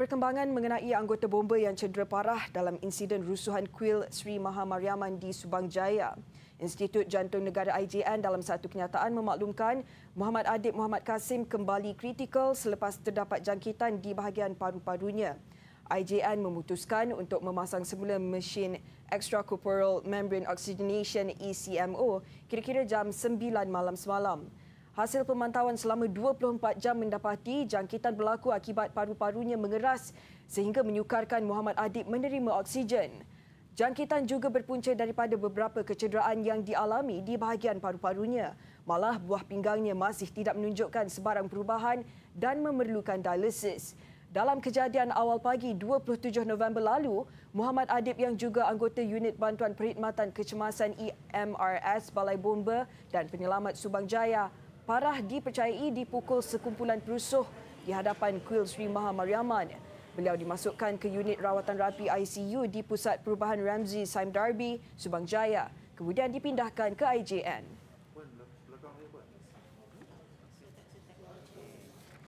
Perkembangan mengenai anggota bomba yang cedera parah dalam insiden rusuhan kuil Sri Maha Mariaman di Subang Jaya. Institut Jantung Negara IJN dalam satu kenyataan memaklumkan Muhammad Adib Muhammad Kasim kembali kritikal selepas terdapat jangkitan di bahagian paru-parunya. IJN memutuskan untuk memasang semula mesin Extracorporeal Membrane Oxygenation ECMO kira-kira jam 9 malam semalam. Hasil pemantauan selama 24 jam mendapati jangkitan berlaku akibat paru-parunya mengeras sehingga menyukarkan Muhammad Adib menerima oksigen. Jangkitan juga berpunca daripada beberapa kecederaan yang dialami di bahagian paru-parunya. Malah buah pinggangnya masih tidak menunjukkan sebarang perubahan dan memerlukan dialisis. Dalam kejadian awal pagi 27 November lalu, Muhammad Adib yang juga anggota unit bantuan perkhidmatan kecemasan EMRS Balai Bomba dan Penyelamat Subang Jaya parah dipercayai dipukul sekumpulan perusuh di hadapan Kuil Sri Maha Mariaman. Beliau dimasukkan ke unit rawatan rapi ICU di Pusat Perubahan Ramzi Saim Darby, Subang Jaya. Kemudian dipindahkan ke IJN.